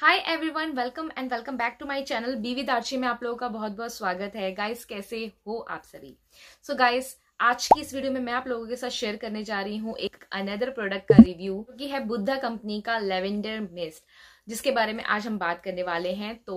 Hi everyone welcome and welcome back to my channel बीवी दार्ची में आप लोगों का बहुत बहुत स्वागत है गाइस कैसे हो आप सभी सो so गाइस आज की इस वीडियो में मैं आप लोगों के साथ शेयर करने जा रही हूँ एक अनदर प्रोडक्ट का रिव्यू कि है बुद्धा कंपनी का लेवेंडर मिस्ट जिसके बारे में आज हम बात करने वाले हैं तो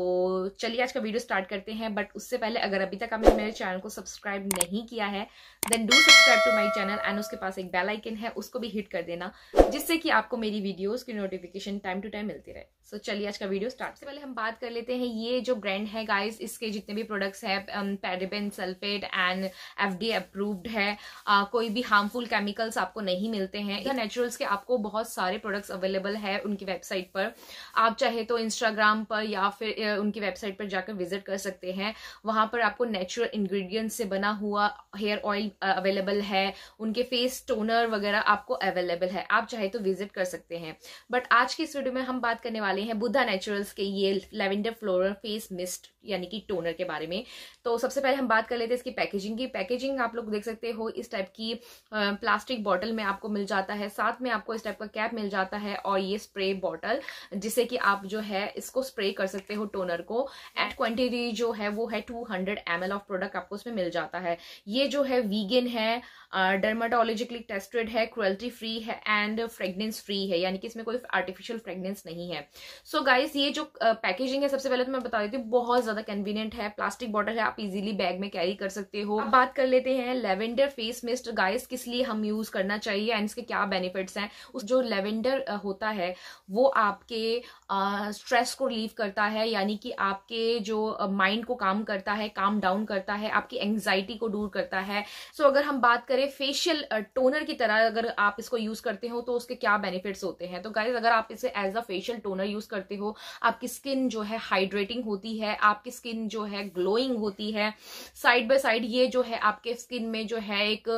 चलिए आज का वीडियो स्टार्ट करते हैं बट उससे पहले अगर अभी तक आपने मेरे चैनल को सब्सक्राइब नहीं किया है then do subscribe to my channel and उसके पास एक बेल आइकन है उसको भी हिट कर देना जिससे कि आपको मेरी वीडियोस की नोटिफिकेशन टाइम टू टाइम मिलती रहे सो so, चलिए आज का वीडियो स्टार्ट से पहले हम बात कर लेते हैं ये जो ब्रांड है गाइस इसके जितने भी प्रोडक्ट्स है paraben sulphate and FD approved है आ, कोई भी हार्मफुल केमिकल्स आपको नहीं मिलते हैं या नेचुरल्स के आपको बहुत सारे प्रोडक्ट्स अवेलेबल है उनकी वेबसाइट पर आप चाहे तो इंस्टाग्राम पर या फिर उनकी वेबसाइट पर जाकर विजिट कर सकते हैं वहाँ पर आपको नेचुरल इन्ग्रीडियंट्स से बना हुआ हेयर ऑयल अवेलेबल है उनके फेस टोनर वगैरह आपको अवेलेबल है आप चाहे तो विजिट कर सकते हैं बट आज की इस वीडियो में हम बात करने वाले वाले हैं बुद्धा नेचुरल्स के ये लेवेंडर फ्लोरल फेस मिस्ट यानी कि टोनर के बारे में तो सबसे पहले हम बात कर लेते हैं इसकी पैकेजिंग की पैकेजिंग आप लोग देख सकते हो इस टाइप की प्लास्टिक बॉटल में आपको मिल जाता है साथ में आपको इस टाइप का कैप मिल जाता है और ये स्प्रे बॉटल जिससे कि आप जो है इसको स्प्रे कर सकते हो टोनर को एट क्वान्टिटी जो है वो है टू हंड्रेड ऑफ प्रोडक्ट आपको उसमें मिल जाता है ये जो है वीगन है डर्माटोलॉजिकली टेस्टेड है क्रुअल्टी फ्री है एंड फ्रेगनेंस फ्री है यानी कि इसमें कोई आर्टिफिशियल फ्रेगनेंस नहीं है सो so गाइस ये जो पैकेजिंग है सबसे पहले तो मैं बता देती हूँ बहुत ज्यादा कन्वीनियंट है प्लास्टिक बॉटल है आप इजीली बैग में कैरी कर सकते हो बात कर लेते हैं लेवेंडर फेस मिस्ट गाइस किस लिए हम यूज करना चाहिए एंड इसके क्या बेनिफिट्स हैं उस जो लेवेंडर होता है वो आपके स्ट्रेस को रिलीव करता है यानी कि आपके जो माइंड को काम करता है काम डाउन करता है आपकी एंग्जाइटी को दूर करता है सो so, अगर हम बात करें फेशियल टोनर की तरह अगर आप इसको यूज करते हो तो उसके क्या बेनिफिट्स होते हैं तो गाइज अगर आप इसे as a facial toner use करते हो आपकी स्किन जो है हाइड्रेटिंग होती है आपकी स्किन जो है ग्लोइंग होती है साइड बाय साइड ये जो है आपके स्किन में जो है एक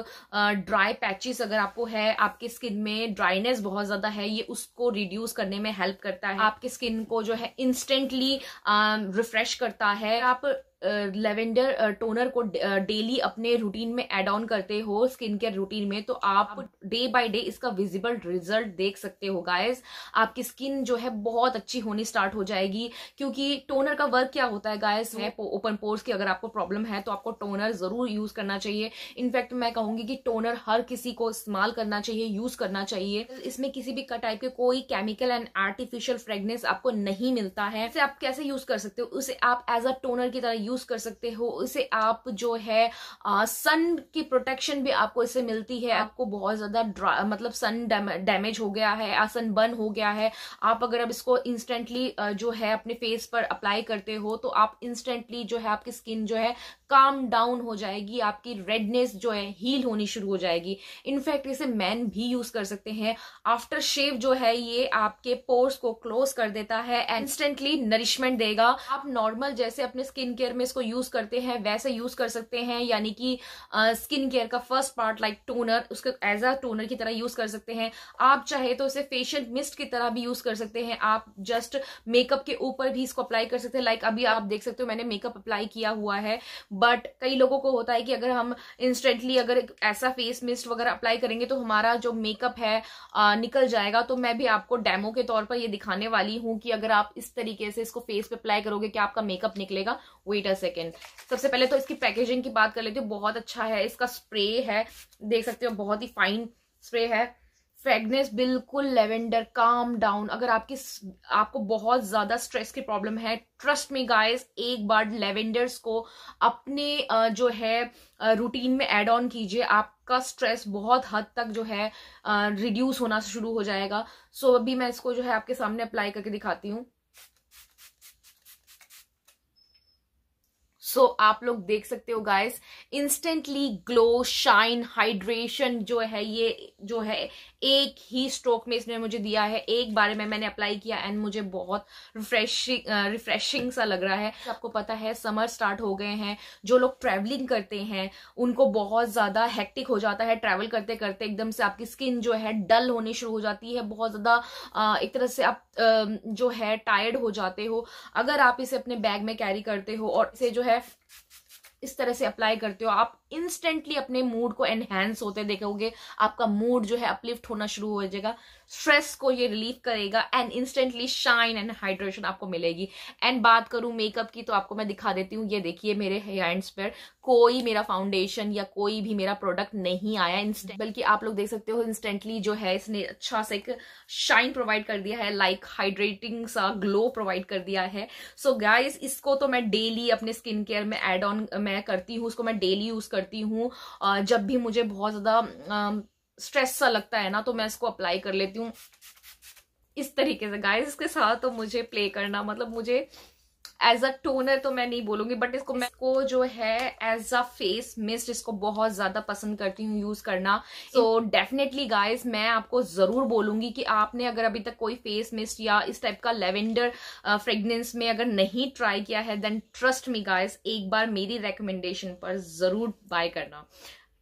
ड्राई पैचेस अगर आपको है आपकी स्किन में ड्राइनेस बहुत ज्यादा है ये उसको रिड्यूस करने में हेल्प करता है आपकी स्किन को जो है इंस्टेंटली रिफ्रेश करता है आप लेवेंडर टोनर को डेली अपने रूटीन में एड ऑन करते हो स्किन केयर रूटीन में तो आप डे बाय डे इसका विजिबल रिजल्ट देख सकते हो गाइस आपकी स्किन जो है बहुत अच्छी होनी स्टार्ट हो जाएगी क्योंकि टोनर का वर्क क्या होता है हाँ। है ओपन पोर्स की अगर आपको प्रॉब्लम है तो आपको टोनर जरूर यूज करना चाहिए इनफैक्ट मैं कहूंगी कि टोनर हर किसी को इस्तेमाल करना चाहिए यूज करना चाहिए इसमें किसी भी टाइप के कोई केमिकल एंड आर्टिफिशियल फ्रेगनेस आपको नहीं मिलता है आप कैसे यूज कर सकते हो उसे आप एज अ टोनर की तरह यूज यूज कर सकते हो इसे आप जो है सन की प्रोटेक्शन भी आपको इससे मिलती है आपको बहुत ज्यादा मतलब सन डैमेज हो गया है सन बर्न हो गया है आप अगर अब इसको इंस्टेंटली जो है अपने फेस पर अप्लाई करते हो तो आप इंस्टेंटली जो है आपकी स्किन जो है काम डाउन हो जाएगी आपकी रेडनेस जो है हील होनी शुरू हो जाएगी इनफैक्ट इसे मैन भी यूज कर सकते हैं आफ्टर शेव जो है ये आपके पोर्स को क्लोज कर देता है इंस्टेंटली नरिशमेंट देगा आप नॉर्मल जैसे अपने स्किन केयर में इसको यूज करते हैं वैसे यूज कर सकते हैं यानी कि स्किन केयर का फर्स्ट पार्ट लाइक टोनर उसको एज अ टोनर की तरह यूज कर सकते हैं आप चाहे तो इसे फेशियल मिस्ट की तरह भी यूज कर सकते हैं आप जस्ट मेकअप के ऊपर भी इसको अप्लाई कर सकते हैं लाइक अभी आप देख सकते हो मैंने मेकअप अप्लाई किया हुआ है बट कई लोगों को होता है कि अगर हम इंस्टेंटली अगर ऐसा फेस मिस्ट वगैरह अप्लाई करेंगे तो हमारा जो मेकअप है आ, निकल जाएगा तो मैं भी आपको डेमो के तौर पर ये दिखाने वाली हूँ कि अगर आप इस तरीके से इसको फेस पे अप्लाई करोगे कि आपका मेकअप निकलेगा वेट अ सेकेंड सबसे पहले तो इसकी पैकेजिंग की बात कर लेती हूँ बहुत अच्छा है इसका स्प्रे है देख सकते हो बहुत ही फाइन स्प्रे है फ्रेगनेस बिल्कुल लेवेंडर काम डाउन अगर आपकी आपको बहुत ज़्यादा स्ट्रेस की प्रॉब्लम है ट्रस्ट में गाइस एक बार लेवेंडर्स को अपने जो है रूटीन में एड ऑन कीजिए आपका स्ट्रेस बहुत हद तक जो है रिड्यूस होना शुरू हो जाएगा सो so, अभी मैं इसको जो है आपके सामने अप्लाई करके दिखाती हूँ सो आप लोग देख सकते हो guys instantly glow shine hydration जो है ये जो है एक ही स्ट्रोक में इसने मुझे दिया है एक बार में मैंने अप्लाई किया एंड मुझे बहुत रिफ्रेशिंग रिफ्रेशिंग सा लग रहा है आपको पता है समर स्टार्ट हो गए हैं जो लोग ट्रैवलिंग करते हैं उनको बहुत ज़्यादा हैक्टिक हो जाता है ट्रैवल करते करते एकदम से आपकी स्किन जो है डल होनी शुरू हो जाती है बहुत ज़्यादा एक तरह से आप जो है टायर्ड हो जाते हो अगर आप इसे अपने बैग में कैरी करते हो और इसे जो है इस तरह से अप्लाई करते हो आप इंस्टेंटली अपने मूड को एनहेंस होते देखोगे आपका मूड जो है अपलिफ्ट होना शुरू हो जाएगा स्ट्रेस को ये रिलीफ करेगा and instantly shine and hydration आपको मिलेगी एंड बात करूं मेकअप की तो आपको मैं दिखा देती हूँ ये देखिए मेरे हैंड्स पर कोई मेरा फाउंडेशन या कोई भी मेरा प्रोडक्ट नहीं आया इंस्टेंट बल्कि आप लोग देख सकते हो इंस्टेंटली जो है इसने अच्छा सा एक शाइन प्रोवाइड कर दिया है लाइक like हाइड्रेटिंग सा ग्लो प्रोवाइड कर दिया है सो so गाइस इसको तो मैं डेली अपने स्किन केयर में एड ऑन मैं करती हूँ उसको मैं डेली यूज कर करती हूँ जब भी मुझे बहुत ज़्यादा स्ट्रेस सा लगता है ना तो मैं इसको अप्लाई कर लेती हूँ इस तरीके से गाइस इसके साथ तो मुझे प्ले करना मतलब मुझे एज अ टोनर तो मैं नहीं बोलूंगी बट इसको मैं को जो है एज अ फेस मिस्ट इसको बहुत ज्यादा पसंद करती हूँ यूज करना सो डेफिनेटली गाइज मैं आपको जरूर बोलूंगी कि आपने अगर अभी तक कोई फेस मिस्ट या इस टाइप का लेवेंडर फ्रेगनेंस uh, में अगर नहीं ट्राई किया है देन ट्रस्ट मी गाइज एक बार मेरी रिकमेंडेशन पर जरूर बाय करना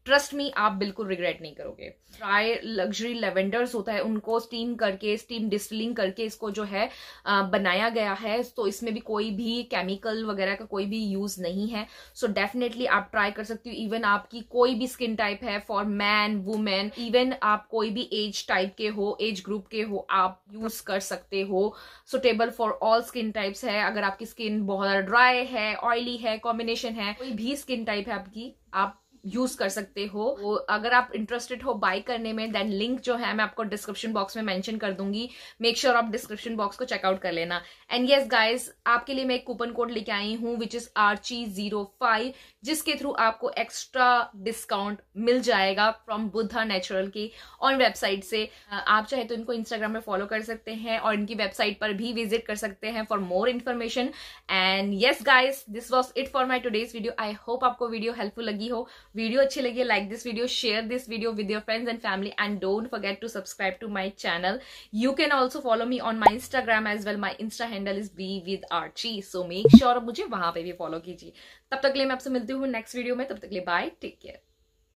ट्रस्ट मी आप बिल्कुल रिग्रेट नहीं करोगे ड्राई लग्जरी लेवेंडर्स होता है उनको स्टीम करके स्टीम डिस्टिलिंग करके इसको जो है आ, बनाया गया है तो इसमें भी कोई भी केमिकल वगैरह का कोई भी यूज नहीं है सो so डेफिनेटली आप ट्राई कर सकती हो इवन आपकी कोई भी स्किन टाइप है फॉर मैन वुमेन इवन आप कोई भी एज टाइप के हो एज ग्रुप के हो आप यूज कर सकते हो suitable for all skin types है अगर आपकी स्किन बहुत ड्राई है ऑयली है कॉम्बिनेशन है कोई भी स्किन टाइप है आपकी आप यूज कर सकते हो वो अगर आप इंटरेस्टेड हो बाय करने में देन लिंक जो है मैं आपको डिस्क्रिप्शन बॉक्स में मेंशन कर दूंगी मेक श्योर sure आप डिस्क्रिप्शन बॉक्स को चेकआउट कर लेना एंड येस गाइस आपके लिए मैं एक कूपन कोड लेके आई हूँ which is Archi zero five जिसके थ्रू आपको एक्स्ट्रा डिस्काउंट मिल जाएगा फ्रॉम बुद्धा नेचुरल की ऑन वेबसाइट से आप चाहे तो इनको इंस्टाग्राम में फॉलो कर सकते हैं और इनकी वेबसाइट पर भी विजिट कर सकते हैं for more information and yes guys this was it for my today's video I hope आपको वीडियो हेल्पफुल लगी हो वीडियो अच्छी लगी like this video share this video with your friends and family and don't forget to subscribe to my channel you can also follow me on my Instagram as well my insta handle is B with Archi so make sure मुझे वहां पे भी follow कीजिए तब तक लिए मैं आपसे मिलती हूँ नेक्स्ट वीडियो में तब तक लिए बाय टेक केयर